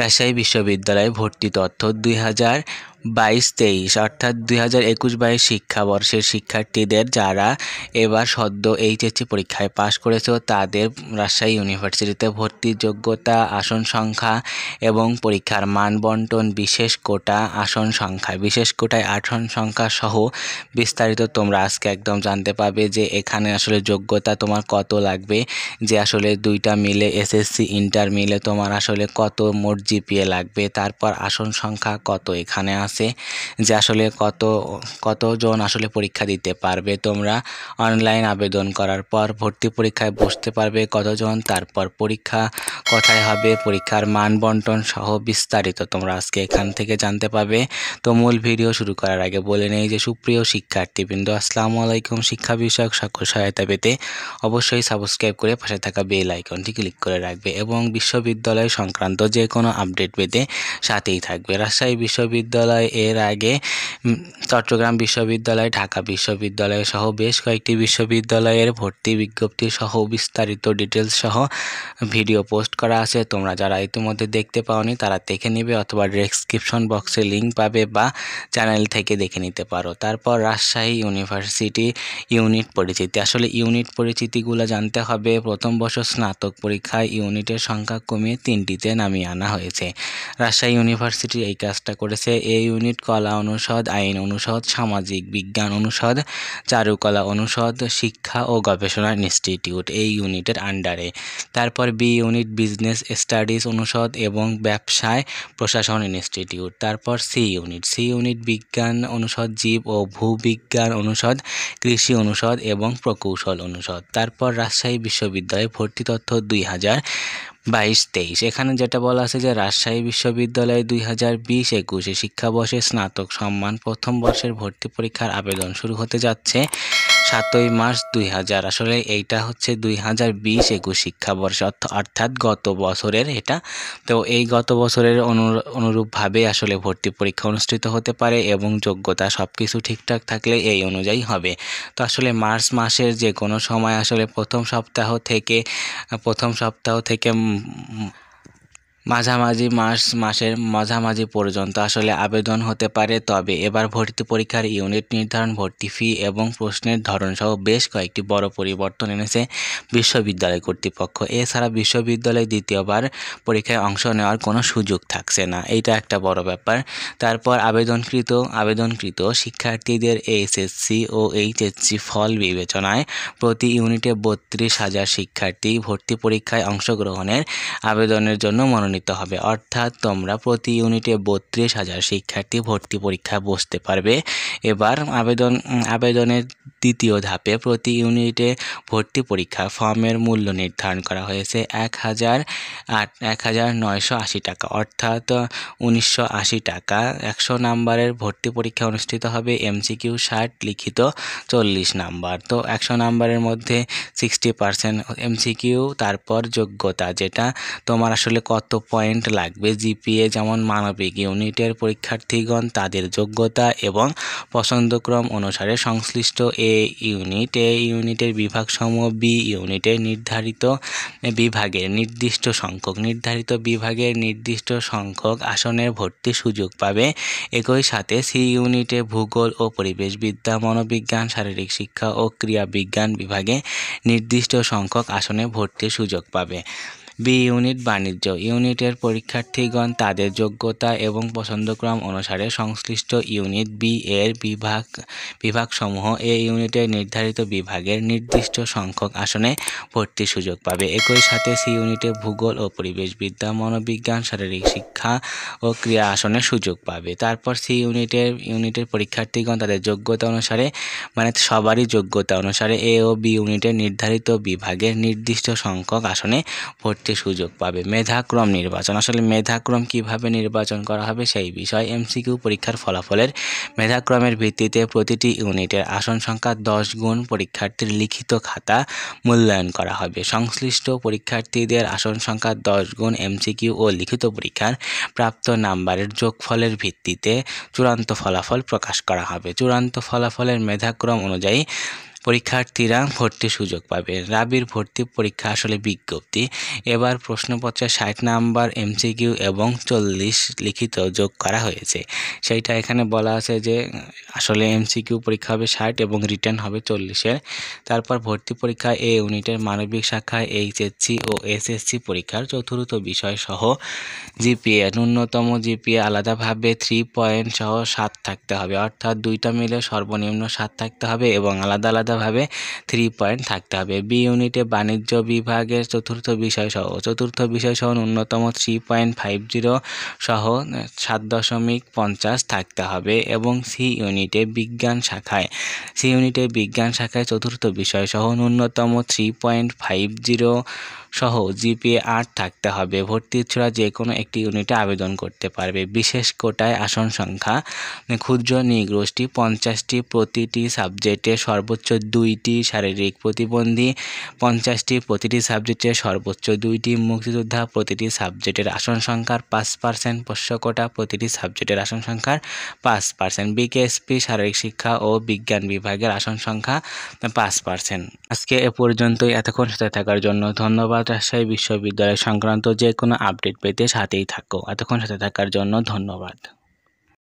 রাজশাহী বিশ্ববিদ্যালয়ে ভর্তি তথ্য দুই হাজার বাইশ তেইশ অর্থাৎ দুই হাজার একুশ বাইশ শিক্ষাবর্ষের শিক্ষার্থীদের যারা এবার সদ্য এইচএসসি পরীক্ষায় পাশ করেছে তাদের রাজশাহী ইউনিভার্সিটিতে ভর্তির যোগ্যতা আসন সংখ্যা এবং পরীক্ষার মান বন্টন বিশেষ কোটা আসন সংখ্যা বিশেষ কোটায় আসন সংখ্যা সহ বিস্তারিত তোমরা আজকে একদম জানতে পাবে যে এখানে আসলে যোগ্যতা তোমার কত লাগবে যে আসলে দুইটা মিলে এসএসসি ইন্টার মিলে তোমার আসলে কত মোট জিপিএ লাগবে তারপর আসন সংখ্যা কত এখানে আস আছে যে আসলে কত কতজন আসলে পরীক্ষা দিতে পারবে তোমরা অনলাইন আবেদন করার পর ভর্তি পরীক্ষায় বসতে পারবে কতজন তারপর পরীক্ষা কোথায় হবে পরীক্ষার মান বন্টন সহ বিস্তারিত তোমরা আজকে এখান থেকে জানতে পাবে তো মূল ভিডিও শুরু করার আগে বলে নেই যে সুপ্রিয় শিক্ষার্থীবৃন্দ আসসালামু আলাইকুম শিক্ষা বিষয়ক সকল সহায়তা পেতে অবশ্যই সাবস্ক্রাইব করে পাশে থাকা বেল আইকনটি ক্লিক করে রাখবে এবং বিশ্ববিদ্যালয় সংক্রান্ত যে কোনো আপডেট পেতে সাথেই থাকবে রাজশাহী বিশ্ববিদ্যালয় হয় এর আগে চট্টগ্রাম বিশ্ববিদ্যালয় ঢাকা বিশ্ববিদ্যালয় সহ বেশ কয়েকটি বিশ্ববিদ্যালয়ের ভর্তি বিজ্ঞপ্তি সহ বিস্তারিত ডিটেলস সহ ভিডিও পোস্ট করা আছে তোমরা যারা ইতিমধ্যে দেখতে পাওনি তারা দেখে নিবে অথবা ডেসক্রিপশন বক্সে লিঙ্ক পাবে বা চ্যানেল থেকে দেখে নিতে পারো তারপর রাজশাহী ইউনিভার্সিটি ইউনিট পরিচিতি আসলে ইউনিট পরিচিতিগুলো জানতে হবে প্রথম বছর স্নাতক পরীক্ষায় ইউনিটের সংখ্যা কমিয়ে তিনটিতে নামিয়ে আনা হয়েছে রাজশাহী ইউনিভার্সিটি এই কাজটা করেছে এই ইউনিট কলা অনুষদ আইন অনুষদ সামাজিক বিজ্ঞান অনুষদ চারুকলা অনুষদ শিক্ষা ও গবেষণা ইনস্টিটিউট এই ইউনিটের আন্ডারে তারপর বি ইউনিট বিজনেস স্টাডিজ অনুষদ এবং ব্যবসায় প্রশাসন ইনস্টিটিউট তারপর সি ইউনিট সি ইউনিট বিজ্ঞান অনুষদ জীব ও ভূবিজ্ঞান অনুষদ কৃষি অনুষদ এবং প্রকৌশল অনুষদ তারপর রাজশাহী বিশ্ববিদ্যালয়ে ভর্তি তথ্য দুই হাজার বাইশ তেইশ এখানে যেটা বলা আছে যে রাজশাহী বিশ্ববিদ্যালয় দুই হাজার বিশ একুশে শিক্ষাবর্ষে স্নাতক সম্মান প্রথম বর্ষের ভর্তি পরীক্ষার আবেদন শুরু হতে যাচ্ছে সাতই মার্চ দুই হাজার আসলে এইটা হচ্ছে দুই হাজার বিশ একুশ শিক্ষাবর্ষ অর্থাৎ গত বছরের এটা তো এই গত বছরের অনুরূপভাবে আসলে ভর্তি পরীক্ষা অনুষ্ঠিত হতে পারে এবং যোগ্যতা সব কিছু ঠিকঠাক থাকলে এই অনুযায়ী হবে তো আসলে মার্চ মাসের যে কোনো সময় আসলে প্রথম সপ্তাহ থেকে প্রথম সপ্তাহ থেকে মাঝামাঝি মাস মাসের মাঝামাঝি পর্যন্ত আসলে আবেদন হতে পারে তবে এবার ভর্তি পরীক্ষার ইউনিট নির্ধারণ ভর্তি ফি এবং প্রশ্নের ধরনসহ বেশ কয়েকটি বড় পরিবর্তন এনেছে বিশ্ববিদ্যালয় কর্তৃপক্ষ এছাড়া বিশ্ববিদ্যালয়ে দ্বিতীয়বার পরীক্ষায় অংশ নেওয়ার কোনো সুযোগ থাকছে না এটা একটা বড় ব্যাপার তারপর আবেদনকৃত আবেদনকৃত শিক্ষার্থীদের এইচএসসি ও এইচএসসি ফল বিবেচনায় প্রতি ইউনিটে বত্রিশ হাজার শিক্ষার্থী ভর্তি পরীক্ষায় অংশগ্রহণের আবেদনের জন্য মনোনীত অনুষ্ঠিত হবে অর্থাৎ তোমরা প্রতি ইউনিটে বত্রিশ হাজার শিক্ষার্থী ভর্তি পরীক্ষা বসতে পারবে এবার আবেদন আবেদনের দ্বিতীয় ধাপে প্রতি ইউনিটে ভর্তি পরীক্ষা ফর্মের মূল্য নির্ধারণ করা হয়েছে এক হাজার আট এক হাজার নয়শো আশি টাকা অর্থাৎ উনিশশো আশি টাকা একশো নাম্বারের ভর্তি পরীক্ষা অনুষ্ঠিত হবে এমসিকিউ ষাট লিখিত চল্লিশ নাম্বার তো একশো নাম্বারের মধ্যে সিক্সটি পার্সেন্ট এমসিকিউ তারপর যোগ্যতা যেটা তোমার আসলে কত পয়েন্ট লাগবে জিপিএ যেমন মানবিক ইউনিটের পরীক্ষার্থীগণ তাদের যোগ্যতা এবং পছন্দক্রম অনুসারে সংশ্লিষ্ট এ ইউনিট এ ইউনিটের বিভাগসমূহ বি ইউনিটে নির্ধারিত বিভাগের নির্দিষ্ট সংখ্যক নির্ধারিত বিভাগের নির্দিষ্ট সংখ্যক আসনের ভর্তি সুযোগ পাবে একই সাথে সি ইউনিটে ভূগোল ও পরিবেশবিদ্যা মনোবিজ্ঞান শারীরিক শিক্ষা ও ক্রিয়া বিজ্ঞান বিভাগে নির্দিষ্ট সংখ্যক আসনে ভর্তির সুযোগ পাবে বি ইউনিট বাণিজ্য ইউনিটের পরীক্ষার্থীগণ তাদের যোগ্যতা এবং পছন্দক্রম অনুসারে সংশ্লিষ্ট ইউনিট বি এর বিভাগ বিভাগসমূহ এ ইউনিটের নির্ধারিত বিভাগের নির্দিষ্ট সংখ্যক আসনে ভর্তির সুযোগ পাবে একই সাথে সি ইউনিটে ভূগোল ও পরিবেশবিদ্যা মনোবিজ্ঞান শারীরিক শিক্ষা ও ক্রিয়া আসনে সুযোগ পাবে তারপর সি ইউনিটের ইউনিটের পরীক্ষার্থীগণ তাদের যোগ্যতা অনুসারে মানে সবারই যোগ্যতা অনুসারে এ ও বি ইউনিটের নির্ধারিত বিভাগের নির্দিষ্ট সংখ্যক আসনে ভর্তি একটি সুযোগ পাবে মেধাক্রম নির্বাচন আসলে মেধাক্রম কিভাবে নির্বাচন করা হবে সেই বিষয় এমসিকিউ পরীক্ষার ফলাফলের মেধাক্রমের ভিত্তিতে প্রতিটি ইউনিটের আসন সংখ্যা দশ গুণ পরীক্ষার্থীর লিখিত খাতা মূল্যায়ন করা হবে সংশ্লিষ্ট পরীক্ষার্থীদের আসন সংখ্যা দশ গুণ এমসিকিউ ও লিখিত পরীক্ষার প্রাপ্ত নাম্বারের যোগফলের ভিত্তিতে চূড়ান্ত ফলাফল প্রকাশ করা হবে চূড়ান্ত ফলাফলের মেধাক্রম অনুযায়ী পরীক্ষার্থীরা ভর্তির সুযোগ পাবে রাবির ভর্তি পরীক্ষা আসলে বিজ্ঞপ্তি এবার প্রশ্নপত্রে ষাট নাম্বার এমসিকিউ এবং চল্লিশ লিখিত যোগ করা হয়েছে সেইটা এখানে বলা আছে যে আসলে এমসিকিউ পরীক্ষা হবে ষাট এবং রিটার্ন হবে চল্লিশের তারপর ভর্তি পরীক্ষা এ ইউনিটের মানবিক শাখায় এইচএসসি ও এসএসসি পরীক্ষার চতুর্থ বিষয় সহ জিপিএ ন্যূনতম জিপিএ আলাদাভাবে থ্রি পয়েন্ট সহ সাত থাকতে হবে অর্থাৎ দুইটা মিলে সর্বনিম্ন সাত থাকতে হবে এবং আলাদা আলাদা ভাবে থ্রি পয়েন্ট থাকতে হবে বি ইউনিটে বাণিজ্য বিভাগের চতুর্থ বিষয় সহ চতুর্থ বিষয় সহ ন্যূনতম থ্রি পয়েন্ট ফাইভ জিরো সহ সাত দশমিক পঞ্চাশ থাকতে হবে এবং সি ইউনিটে বিজ্ঞান শাখায় সি ইউনিটে বিজ্ঞান শাখায় চতুর্থ বিষয় সহ ন্যূনতম থ্রি পয়েন্ট ফাইভ জিরো সহ জিপিএ আট থাকতে হবে ভর্তিচ্ছুরা যে কোনো একটি ইউনিটে আবেদন করতে পারবে বিশেষ কোটায় আসন সংখ্যা ক্ষুদ্র নিগোষ্ঠী পঞ্চাশটি প্রতিটি সাবজেক্টে সর্বোচ্চ দুইটি শারীরিক প্রতিবন্ধী পঞ্চাশটি প্রতিটি সাবজেক্টে সর্বোচ্চ দুইটি মুক্তিযোদ্ধা প্রতিটি সাবজেক্টের আসন সংখ্যার পাঁচ পার্সেন্ট পোষ্যকোটা প্রতিটি সাবজেক্টের আসন সংখ্যার পাঁচ পার্সেন্ট বিকেএসপি শারীরিক শিক্ষা ও বিজ্ঞান বিভাগের আসন সংখ্যা পাঁচ পার্সেন্ট আজকে এ পর্যন্তই এতক্ষণ সাথে থাকার জন্য ধন্যবাদ রাজশাহী বিশ্ববিদ্যালয় সংক্রান্ত যে কোনো আপডেট পেতে সাথেই থাকো এতক্ষণ সাথে থাকার জন্য ধন্যবাদ